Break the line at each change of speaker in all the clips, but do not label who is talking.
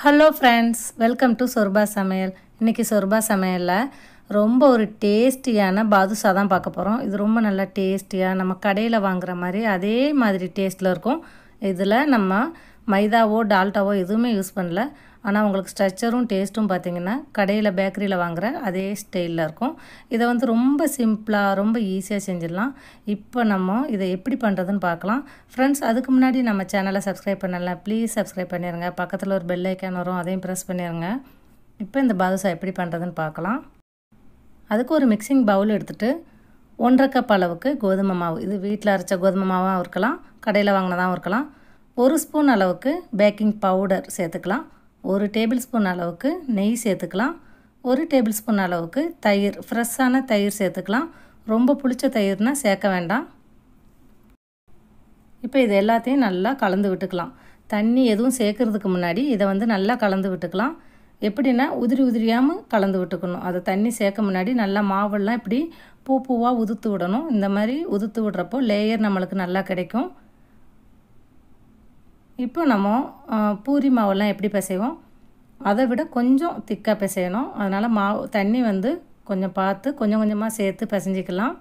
hello friends welcome to சொர்பா சமையல் இன்றைக்கி சொர்பா சமையலில் ரொம்ப ஒரு டேஸ்டியான பாதுஷா தான் பார்க்க போகிறோம் இது ரொம்ப நல்லா டேஸ்டியாக நம்ம கடையில் வாங்குகிற மாதிரி அதே மாதிரி டேஸ்ட்டில் இருக்கும் இதில் நம்ம மைதாவோ டால்டாவோ எதுவுமே யூஸ் பண்ணல ஆனால் உங்களுக்கு ஸ்ட்ரக்சரும் டேஸ்ட்டும் பார்த்தீங்கன்னா கடையில் பேக்கரியில் வாங்குகிற அதே ஸ்டைலில் இருக்கும் இதை வந்து ரொம்ப சிம்பிளாக ரொம்ப ஈஸியாக செஞ்சிடலாம் இப்போ நம்ம இதை எப்படி பண்ணுறதுன்னு பார்க்கலாம் ஃப்ரெண்ட்ஸ் அதுக்கு முன்னாடி நம்ம சேனலை சப்ஸ்கிரைப் பண்ணலாம் ப்ளீஸ் சப்ஸ்கிரைப் பண்ணிடுங்க பக்கத்தில் ஒரு பெல் ஐக்கான் வரும் அதையும் ப்ரெஸ் பண்ணிடுங்க இப்போ இந்த பாதுஷா எப்படி பண்ணுறதுன்னு பார்க்கலாம் அதுக்கு ஒரு மிக்சிங் பவுல் எடுத்துகிட்டு ஒன்றரை கப் அளவுக்கு கோதுமை மாவு இது வீட்டில் அரைச்ச கோதுமை மாவாகவும் இருக்கலாம் கடையில் வாங்கினதாகவும் இருக்கலாம் ஒரு ஸ்பூன் அளவுக்கு பேக்கிங் பவுடர் சேர்த்துக்கலாம் ஒரு டேபிள் ஸ்பூன் அளவுக்கு நெய் சேர்த்துக்கலாம் ஒரு டேபிள் ஸ்பூன் அளவுக்கு தயிர் ஃப்ரெஷ்ஷான தயிர் சேர்த்துக்கலாம் ரொம்ப புளிச்ச தயிர்னால் சேர்க்க வேண்டாம் இப்போ இது எல்லாத்தையும் நல்லா கலந்து விட்டுக்கலாம் தண்ணி எதுவும் சேர்க்குறதுக்கு முன்னாடி இதை வந்து நல்லா கலந்து விட்டுக்கலாம் எப்படின்னா உதிரி உதிரியாமல் கலந்து விட்டுக்கணும் அதை தண்ணி சேர்க்க முன்னாடி நல்லா மாவெல்லாம் இப்படி பூ பூவாக உதுத்து விடணும் இந்த மாதிரி உதுத்து விடுறப்போ லேயர் நம்மளுக்கு நல்லா கிடைக்கும் இப்போ நம்ம பூரி மாவெல்லாம் எப்படி பிசைவோம் அதை விட கொஞ்சம் திக்காக பிசையணும் அதனால் மாவு தண்ணி வந்து கொஞ்சம் பார்த்து கொஞ்சம் கொஞ்சமாக சேர்த்து பிசைஞ்சிக்கலாம்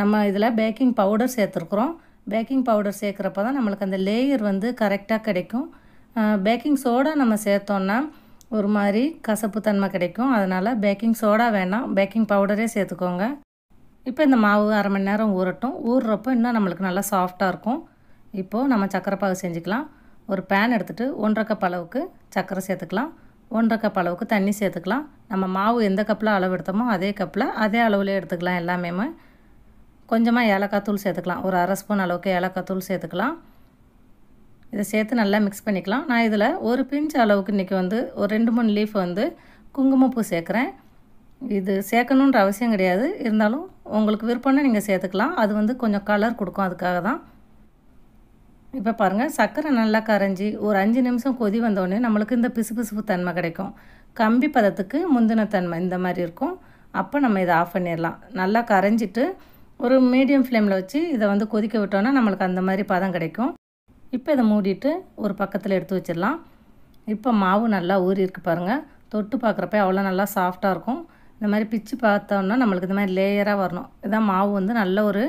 நம்ம இதில் பேக்கிங் பவுடர் சேர்த்துருக்குறோம் பேக்கிங் பவுடர் சேர்க்குறப்ப தான் நம்மளுக்கு அந்த லேயர் வந்து கரெக்டாக கிடைக்கும் பேக்கிங் சோடா நம்ம சேர்த்தோன்னா ஒரு மாதிரி கசப்பு தன்மை கிடைக்கும் அதனால் பேக்கிங் சோடா வேணாம் பேக்கிங் பவுடரே சேர்த்துக்கோங்க இப்போ இந்த மாவு அரை மணி நேரம் ஊறட்டும் ஊறுறப்போ இன்னும் நம்மளுக்கு நல்லா சாஃப்டாக இருக்கும் இப்போது நம்ம சக்கரை பாகு செஞ்சுக்கலாம் ஒரு பேன் எடுத்துகிட்டு ஒன்றரை கப் அளவுக்கு சக்கரை சேர்த்துக்கலாம் ஒன்றரை கப் அளவுக்கு தண்ணி சேர்த்துக்கலாம் நம்ம மாவு எந்த கப்பில் அளவு எடுத்தோமோ அதே கப்பில் அதே அளவுலேயே எடுத்துக்கலாம் எல்லாமே கொஞ்சமாக ஏலக்காய் தூள் சேர்த்துக்கலாம் ஒரு அரை ஸ்பூன் அளவுக்கு ஏலக்காய் தூள் சேர்த்துக்கலாம் இதை சேர்த்து நல்லா மிக்ஸ் பண்ணிக்கலாம் நான் இதில் ஒரு பிஞ்ச் அளவுக்கு இன்றைக்கி வந்து ஒரு ரெண்டு மூணு லீஃப் வந்து குங்குமப்பூ சேர்க்குறேன் இது சேர்க்கணுன்ற அவசியம் கிடையாது இருந்தாலும் உங்களுக்கு விருப்பம்னா நீங்கள் சேர்த்துக்கலாம் அது வந்து கொஞ்சம் கலர் கொடுக்கும் அதுக்காக தான் இப்போ பாருங்கள் சர்க்கரை நல்லா கரைஞ்சி ஒரு அஞ்சு நிமிஷம் கொதி வந்தோடனே நம்மளுக்கு இந்த பிசுபிசுப்பு தன்மை கிடைக்கும் கம்பி பதத்துக்கு முந்தின தன்மை இந்த மாதிரி இருக்கும் அப்போ நம்ம இதை ஆஃப் பண்ணிடலாம் நல்லா கரைஞ்சிட்டு ஒரு மீடியம் ஃப்ளேமில் வச்சு இதை வந்து கொதிக்க விட்டோன்னா நம்மளுக்கு அந்த மாதிரி பதம் கிடைக்கும் இப்போ இதை மூடிட்டு ஒரு பக்கத்தில் எடுத்து வச்சிடலாம் இப்போ மாவு நல்லா ஊறி இருக்கு பாருங்கள் தொட்டு பார்க்குறப்ப அவ்வளோ நல்லா சாஃப்டாக இருக்கும் இந்த மாதிரி பிச்சு பார்த்தோன்னா நம்மளுக்கு இந்த மாதிரி லேயராக வரணும் இதான் மாவு வந்து நல்ல ஒரு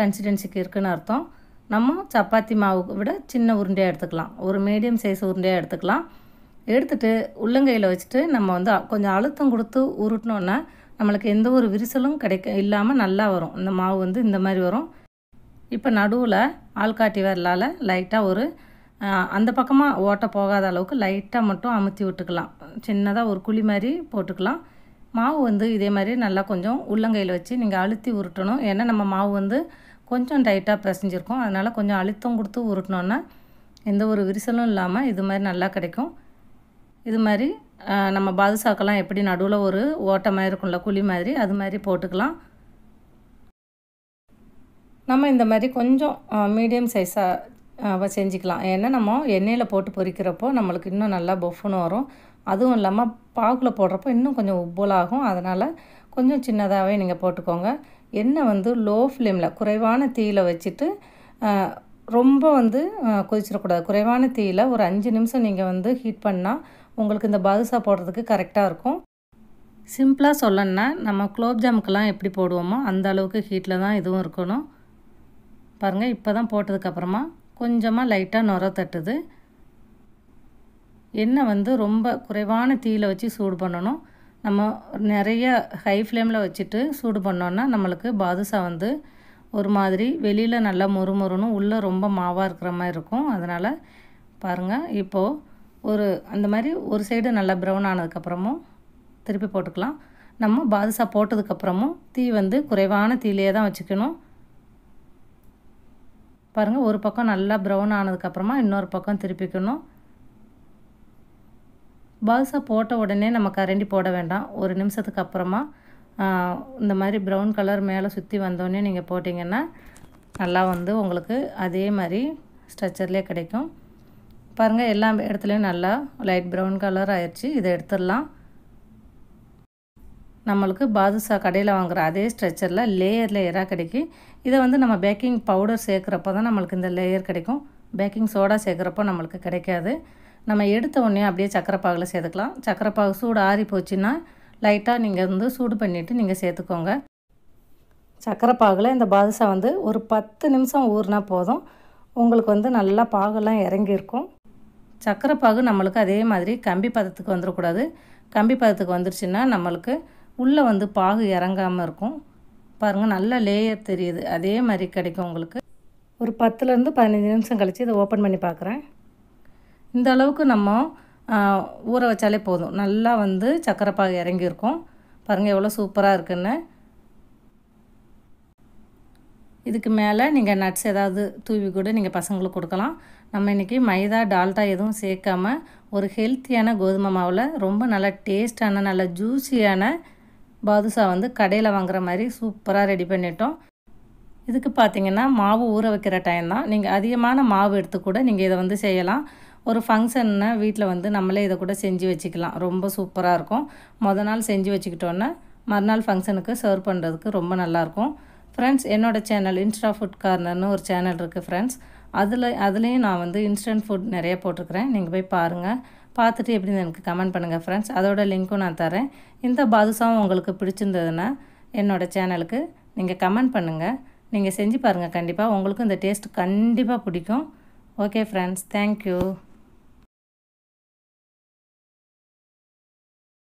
கன்சிஸ்டன்சிக்கு இருக்குதுன்னு அர்த்தம் நம்ம சப்பாத்தி மாவுக்கு விட சின்ன உருண்டையாக எடுத்துக்கலாம் ஒரு மீடியம் சைஸ் உருண்டையாக எடுத்துக்கலாம் எடுத்துகிட்டு உள்ளங்கையில் வச்சுட்டு நம்ம வந்து கொஞ்சம் அழுத்தம் கொடுத்து உருட்டினோன்னா நம்மளுக்கு எந்த ஒரு விரிசலும் கிடைக்க இல்லாமல் நல்லா வரும் இந்த மாவு வந்து இந்த மாதிரி வரும் இப்போ நடுவில் ஆள்காட்டி வரலால் லைட்டாக ஒரு அந்த பக்கமாக ஓட்ட போகாத அளவுக்கு லைட்டாக மட்டும் அமுத்தி விட்டுக்கலாம் சின்னதாக ஒரு குழி மாதிரி போட்டுக்கலாம் மாவு வந்து இதே மாதிரி நல்லா கொஞ்சம் உள்ளங்கையில் வச்சு நீங்கள் அழுத்தி உருட்டணும் ஏன்னா நம்ம மாவு வந்து கொஞ்சம் டைட்டாக பிசைஞ்சிருக்கும் அதனால் கொஞ்சம் அழுத்தம் கொடுத்து உருட்டினோன்னா எந்த ஒரு விரிசலும் இல்லாமல் இது மாதிரி நல்லா கிடைக்கும் இது மாதிரி நம்ம பாதுசாக்கெல்லாம் எப்படி நடுவில் ஒரு ஓட்டை மாதிரி இருக்கும்ல குழி மாதிரி அது மாதிரி போட்டுக்கலாம் நம்ம இந்த மாதிரி கொஞ்சம் மீடியம் சைஸாக செஞ்சுக்கலாம் ஏன்னா நம்ம எண்ணெயில் போட்டு பொரிக்கிறப்போ நம்மளுக்கு இன்னும் நல்லா பொஃப்னு வரும் அதுவும் இல்லாமல் பாக்கில் போடுறப்போ இன்னும் கொஞ்சம் உப்பலாகும் அதனால் கொஞ்சம் சின்னதாகவே நீங்கள் போட்டுக்கோங்க எண்ணெய் வந்து லோ ஃப்ளேமில் குறைவான தீயில் வச்சுட்டு ரொம்ப வந்து கொதிச்சிடக்கூடாது குறைவான தீயில் ஒரு அஞ்சு நிமிஷம் நீங்கள் வந்து ஹீட் பண்ணால் உங்களுக்கு இந்த பாதுசா போடுறதுக்கு கரெக்டாக இருக்கும் சிம்பிளாக சொல்லணுன்னா நம்ம குலோப் ஜாமுக்கெல்லாம் எப்படி போடுவோமோ அந்த அளவுக்கு ஹீட்டில் தான் இதுவும் இருக்கணும் பாருங்கள் இப்போ தான் போட்டதுக்கப்புறமா கொஞ்சமாக லைட்டாக நுர தட்டுது எண்ணெய் வந்து ரொம்ப குறைவான தீயில் வச்சு சூடு பண்ணணும் நம்ம நிறைய ஹை ஃப்ளேமில் வச்சுட்டு சூடு பண்ணோன்னா நம்மளுக்கு பாதுஷா வந்து ஒரு மாதிரி வெளியில் நல்லா மொறுமொறுன்னு உள்ளே ரொம்ப மாவாக இருக்கிற மாதிரி இருக்கும் அதனால் பாருங்கள் இப்போது ஒரு அந்த மாதிரி ஒரு சைடு நல்லா ப்ரௌன் ஆனதுக்கப்புறமும் திருப்பி போட்டுக்கலாம் நம்ம பாதுஷா போட்டதுக்கப்புறமும் தீ வந்து குறைவான தீலையே தான் வச்சுக்கணும் பாருங்கள் ஒரு பக்கம் நல்லா ப்ரௌன் ஆனதுக்கப்புறமா இன்னொரு பக்கம் திருப்பிக்கணும் பால்சா போட்ட உடனே நம்ம கரண்டி போட வேண்டாம் ஒரு நிமிஷத்துக்கு அப்புறமா இந்த மாதிரி ப்ரௌன் கலர் மேலே சுற்றி வந்தோடனே நீங்கள் போட்டிங்கன்னா நல்லா வந்து உங்களுக்கு அதே மாதிரி ஸ்ட்ரக்சர்லேயே கிடைக்கும் பாருங்கள் எல்லா இடத்துலையும் நல்லா லைட் ப்ரௌன் கலர் ஆயிடுச்சு இதை எடுத்துடலாம் நம்மளுக்கு பாதுஷா கடையில் வாங்குகிற அதே ஸ்ட்ரெச்சரில் லேயர் லேயராக கிடைக்கும் இதை வந்து நம்ம பேக்கிங் பவுடர் சேர்க்குறப்போ தான் நம்மளுக்கு இந்த லேயர் கிடைக்கும் பேக்கிங் சோடா சேர்க்குறப்போ நம்மளுக்கு கிடைக்காது நம்ம எடுத்த உடனே அப்படியே சக்கரைப்பாகில் சேர்த்துக்கலாம் சக்கரைப்பாகு சூடு ஆறி போச்சுன்னா லைட்டாக நீங்கள் வந்து சூடு பண்ணிவிட்டு நீங்கள் சேர்த்துக்கோங்க சக்கரைப்பாகில் இந்த பாதுஷா வந்து ஒரு பத்து நிமிஷம் ஊறினா போதும் உங்களுக்கு வந்து நல்லா பாகெல்லாம் இறங்கியிருக்கும் சக்கரைப்பாகு நம்மளுக்கு அதே மாதிரி கம்பி பதத்துக்கு வந்துடக்கூடாது கம்பி பதத்துக்கு வந்துருச்சுன்னா நம்மளுக்கு உள்ளே வந்து பாகு இறங்காமல் இருக்கும் பாருங்கள் நல்ல லேயர் தெரியுது அதே மாதிரி கிடைக்கும் உங்களுக்கு ஒரு பத்துலேருந்து பதினஞ்சு நிமிஷம் கழித்து இதை ஓப்பன் பண்ணி பார்க்குறேன் இந்த அளவுக்கு நம்ம ஊற வச்சாலே போதும் நல்லா வந்து சக்கரைப்பாக இறங்கியிருக்கோம் பாருங்கள் எவ்வளோ சூப்பராக இருக்குன்னு இதுக்கு மேலே நீங்கள் நட்ஸ் ஏதாவது தூவி கூட நீங்கள் பசங்களுக்கு கொடுக்கலாம் நம்ம இன்றைக்கி மைதா டால்டா எதுவும் சேர்க்காமல் ஒரு ஹெல்த்தியான கோதுமை மாவில் ரொம்ப நல்ல டேஸ்டான நல்ல ஜூஸியான பாதுஷா வந்து கடையில் வாங்குற மாதிரி சூப்பராக ரெடி பண்ணிட்டோம் இதுக்கு பார்த்தீங்கன்னா மாவு ஊற வைக்கிற டைம் தான் நீங்கள் அதிகமான மாவு எடுத்து கூட நீங்கள் இதை வந்து செய்யலாம் ஒரு ஃபங்க்ஷன்னா வீட்டில் வந்து நம்மளே இதை கூட செஞ்சு வச்சுக்கலாம் ரொம்ப சூப்பராக இருக்கும் மொதல் நாள் செஞ்சு வச்சுக்கிட்டோன்னா மறுநாள் ஃபங்க்ஷனுக்கு சர்வ் பண்ணுறதுக்கு ரொம்ப நல்லாயிருக்கும் ஃப்ரெண்ட்ஸ் என்னோடய சேனல் இன்ஸ்டா ஃபுட் கார்னர்னு ஒரு சேனல் இருக்குது ஃப்ரெண்ட்ஸ் அதில் அதுலேயும் நான் வந்து இன்ஸ்டன்ட் ஃபுட் நிறைய போட்டிருக்கிறேன் நீங்கள் போய் பாருங்கள் பார்த்துட்டு எப்படி எனக்கு கமெண்ட் பண்ணுங்கள் ஃப்ரெண்ட்ஸ் அதோட லிங்க்கும் நான் தரேன் இந்த பாதுசாவும் உங்களுக்கு பிடிச்சிருந்ததுன்னா என்னோடய சேனலுக்கு நீங்கள் கமெண்ட் பண்ணுங்கள் நீங்கள் செஞ்சு பாருங்கள் கண்டிப்பாக உங்களுக்கும் இந்த டேஸ்ட் கண்டிப்பாக பிடிக்கும் ஓகே ஃப்ரெண்ட்ஸ் தேங்க்யூ